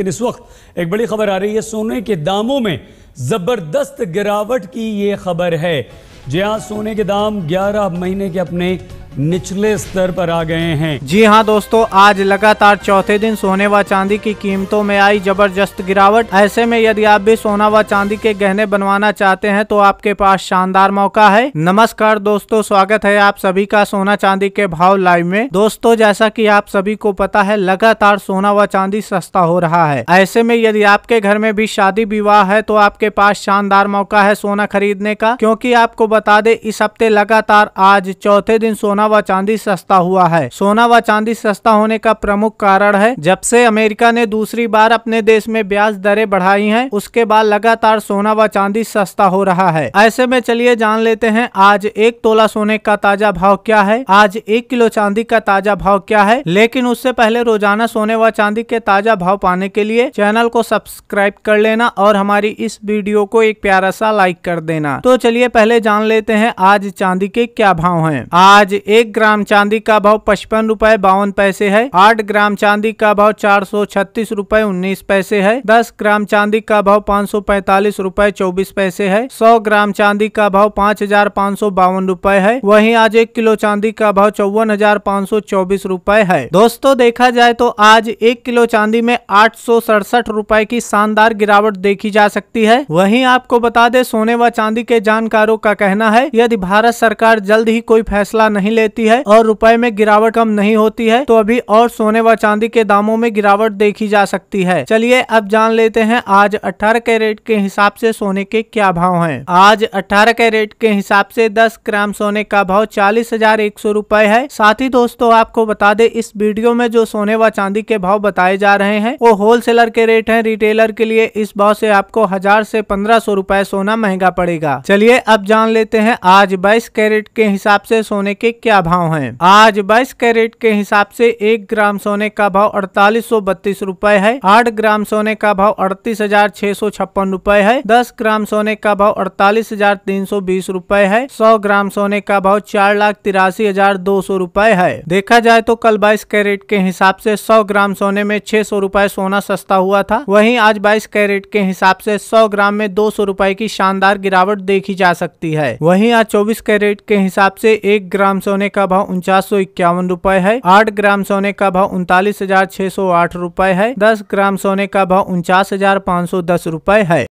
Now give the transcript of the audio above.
लेकिन इस वक्त एक बड़ी खबर आ रही है सोने के दामों में ज़बरदस्त गिरावट की ये खबर है जी सोने के दाम 11 महीने के अपने निचले स्तर पर आ गए हैं जी हाँ दोस्तों आज लगातार चौथे दिन सोने व चांदी की कीमतों में आई जबरदस्त गिरावट ऐसे में यदि आप भी सोना व चांदी के गहने बनवाना चाहते हैं तो आपके पास शानदार मौका है नमस्कार दोस्तों स्वागत है आप सभी का सोना चांदी के भाव लाइव में दोस्तों जैसा की आप सभी को पता है लगातार सोना व चांदी सस्ता हो रहा है ऐसे में यदि आपके घर में भी शादी विवाह है तो आपके पास शानदार मौका है सोना खरीदने का क्यूँकी आपको बता दे इस हफ्ते लगातार आज चौथे दिन सोना सोना व चांदी सस्ता हुआ है सोना व चांदी सस्ता होने का प्रमुख कारण है जब से अमेरिका ने दूसरी बार अपने देश में ब्याज दरें बढ़ाई हैं उसके बाद लगातार सोना व चांदी सस्ता हो रहा है ऐसे में चलिए जान लेते हैं आज एक तोला सोने का ताजा भाव क्या है आज एक किलो चांदी का ताजा भाव क्या है लेकिन उससे पहले रोजाना सोने व चांदी के ताजा भाव पाने के लिए चैनल को सब्सक्राइब कर लेना और हमारी इस वीडियो को एक प्यारा सा लाइक कर देना तो चलिए पहले जान लेते हैं आज चांदी के क्या भाव हैं आज एक ग्राम चांदी का भाव पचपन रूपए बावन पैसे है आठ ग्राम चांदी का भाव चार सौ छत्तीस रूपए उन्नीस पैसे है दस ग्राम चांदी का भाव पाँच सौ पैतालीस रूपए चौबीस पैसे है सौ ग्राम चांदी का भाव पाँच हजार पाँच सौ बावन रूपए है वही आज एक किलो चांदी का भाव चौवन हजार पाँच सौ चौबीस रूपए है दोस्तों देखा जाए तो आज एक किलो चांदी में आठ सौ सड़सठ रूपए की शानदार गिरावट देखी जा सकती है वही आपको बता दे सोने व चांदी के जानकारों का कहना है यदि भारत सरकार जल्द ही कोई फैसला नहीं ले लेती है और रुपए में गिरावट कम नहीं होती है तो अभी और सोने व चांदी के दामों में गिरावट देखी जा सकती है चलिए अब जान लेते हैं आज अठारह कैरेट के हिसाब से सोने के क्या भाव है आज अठारह कैरेट के हिसाब से दस ग्राम सोने का भाव चालीस हजार एक सौ रूपए है साथ ही दोस्तों आपको बता दे इस वीडियो में जो सोने व चांदी के भाव बताए जा रहे हैं वो होलसेलर के रेट है रिटेलर के लिए इस भाव से आपको हजार से पंद्रह सौ रूपए सोना महंगा पड़ेगा चलिए अब जान लेते हैं आज बाईस कैरेट के हिसाब से सोने के क्या क्या भाव है आज बाईस कैरेट के हिसाब से एक ग्राम सोने का भाव अड़तालीस सौ बत्तीस रूपए है आठ ग्राम सोने का भाव अड़तीस हजार छह सौ छप्पन रूपए है दस ग्राम सोने का भाव अड़तालीस हजार तीन सौ बीस रूपए है सौ ग्राम सोने का भाव चार लाख तिरासी हजार दो सौ रूपए है देखा जाए तो कल बाईस कैरेट के हिसाब से सौ ग्राम सोने में छह सौ रूपए सोना सस्ता हुआ था वहीं आज बाईस कैरेट के हिसाब से सौ ग्राम में दो सौ रूपए की शानदार गिरावट देखी जा सकती है वहीं आज चौबीस कैरेट के हिसाब से एक ग्राम सोने सोने का भाव उनचास सौ इक्यावन रूपए है आठ ग्राम सोने का भाव उनतालीस हजार छह सौ आठ रूपए है दस ग्राम सोने का भाव उनचास हजार पाँच सौ दस रूपए है